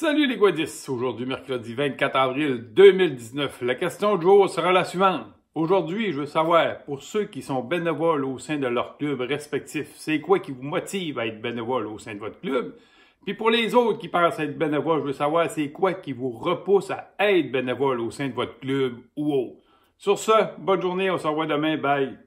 Salut les Guadis! Aujourd'hui, mercredi 24 avril 2019. La question du jour sera la suivante. Aujourd'hui, je veux savoir, pour ceux qui sont bénévoles au sein de leur club respectif, c'est quoi qui vous motive à être bénévole au sein de votre club? Puis pour les autres qui pensent être bénévoles, je veux savoir, c'est quoi qui vous repousse à être bénévole au sein de votre club ou autre? Sur ce, bonne journée, on se revoit demain, bye!